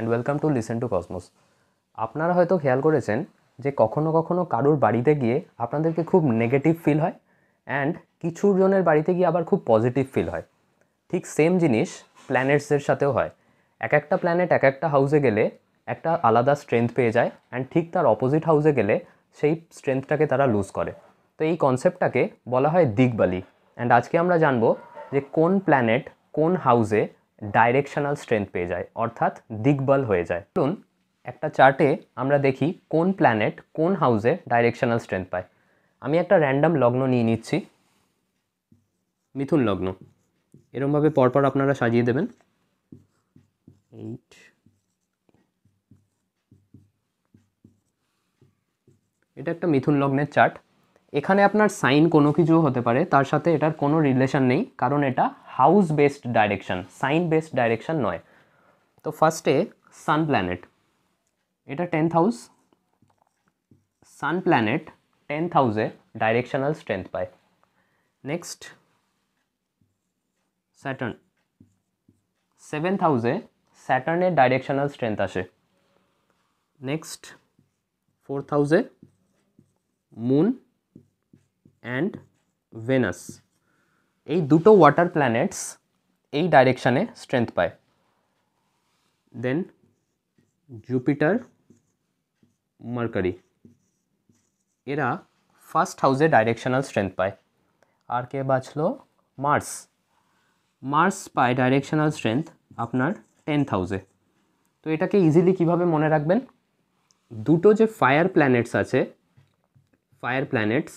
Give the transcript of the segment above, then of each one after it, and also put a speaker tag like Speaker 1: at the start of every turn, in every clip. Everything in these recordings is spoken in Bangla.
Speaker 1: and welcome to listen to Cosmos আপনারা হয়তো খেয়াল করেছেন যে কখনো কখনো কারোর বাড়িতে গিয়ে আপনাদেরকে খুব নেগেটিভ ফিল হয় অ্যান্ড কিছু জনের বাড়িতে গিয়ে আবার খুব পজিটিভ ফিল হয় ঠিক সেম জিনিস প্ল্যানেটসের সাথেও হয় এক একটা প্ল্যানেট এক একটা হাউসে গেলে একটা আলাদা স্ট্রেংথ পেয়ে যায় অ্যান্ড ঠিক তার অপোজিট হাউসে গেলে সেই স্ট্রেংথটাকে তারা লুজ করে তো এই কনসেপ্টটাকে বলা হয় দিগবালি অ্যান্ড আজকে আমরা জানবো যে কোন প্ল্যানেট কোন হাউসে ডাইরেকশনাল স্ট্রেংথ পেয়ে যায় অর্থাৎ দিকবল হয়ে যায় ধরুন একটা চার্টে আমরা দেখি কোন প্ল্যানেট কোন হাউসে ডাইরেকশনাল স্ট্রেংথ পায় আমি একটা র্যান্ডাম লগ্ন নিয়ে নিচ্ছি মিথুন লগ্ন এরমভাবে পরপর আপনারা সাজিয়ে দেবেন এইট এটা একটা মিথুন লগ্নের চার্ট এখানে আপনার সাইন কোনো কিছু হতে পারে তার সাথে এটার কোনো রিলেশন নেই কারণ এটা house based direction sun based direction नए तो फार्स्टे sun planet at tenth house sun planet tenth हाउसे डायरेक्शनल स्ट्रेंथ पाए नेक्स्ट सैटर्न सेभेन्थ हाउसे सैटर्ने डायरेक्शनल स्ट्रेंथ आसे नेक्स्ट फोर्थ हाउसे मून एंड वेनस এই দুটো ওয়াটার প্ল্যানেটস এই ডাইরেকশানে স্ট্রেংথ পায় দেন জুপিটার মার্কারি এরা ফার্স্ট হাউসে ডাইরেকশনাল স্ট্রেংথ পায় আর কে বাঁচলো মার্স মার্স পায় ডাইরেকশনাল স্ট্রেংথ আপনার টেন্থ হাউসে তো এটাকে ইজিলি কিভাবে মনে রাখবেন দুটো যে ফায়ার প্ল্যানেটস আছে ফায়ার প্ল্যানেটস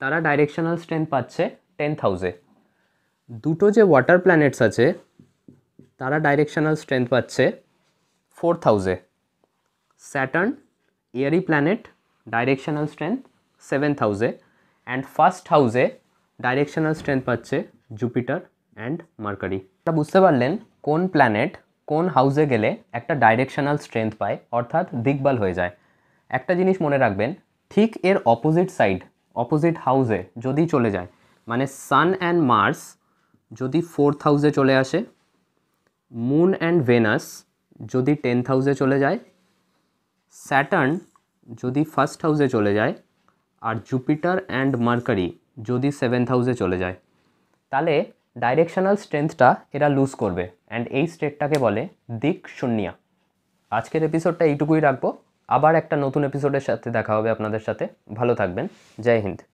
Speaker 1: তারা ডাইরেকশনাল স্ট্রেংথ পাচ্ছে টেন্থ হাউসে দুটো যে ওয়াটার প্ল্যানেটস আছে তারা ডাইরেকশনাল স্ট্রেংথ পাচ্ছে ফোর হাউসে Saturn airy planet directional strength seventh হাউসে অ্যান্ড ফার্স্ট হাউসে ডাইরেকশনাল স্ট্রেংথ পাচ্ছে জুপিটার অ্যান্ড মার্কারি তা বুঝতে পারলেন কোন প্ল্যানেট কোন হাউসে গেলে একটা ডাইরেকশনাল স্ট্রেংথ পায় অর্থাৎ দিকবাল হয়ে যায় একটা জিনিস মনে রাখবেন ঠিক এর অপোজিট সাইড অপোজিট হাউসে যদি চলে যায় মানে সান অ্যান্ড মার্স যদি ফোর্থ হাউসে চলে আসে মুন অ্যান্ড ভেনাস যদি টেন্থ হাউসে চলে যায় স্যাটার্ন যদি ফার্স্ট হাউসে চলে যায় আর জুপিটার অ্যান্ড মার্কারি যদি সেভেন্থ হাউসে চলে যায় তাহলে ডাইরেকশনাল স্ট্রেংথটা এরা লুজ করবে অ্যান্ড এই স্টেটটাকে বলে দিক শূন্যা আজকের এপিসোডটা এইটুকুই রাখবো আবার একটা নতুন এপিসোডের সাথে দেখা হবে আপনাদের সাথে ভালো থাকবেন জয় হিন্দ